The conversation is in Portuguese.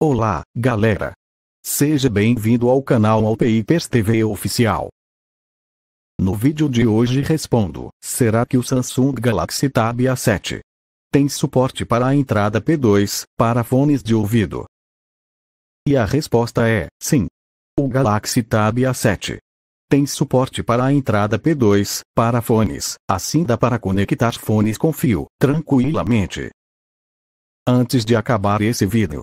Olá, galera! Seja bem-vindo ao canal Alpeipers TV Oficial. No vídeo de hoje respondo, será que o Samsung Galaxy Tab A7 tem suporte para a entrada P2, para fones de ouvido? E a resposta é, sim. O Galaxy Tab A7 tem suporte para a entrada P2, para fones, assim dá para conectar fones com fio, tranquilamente. Antes de acabar esse vídeo,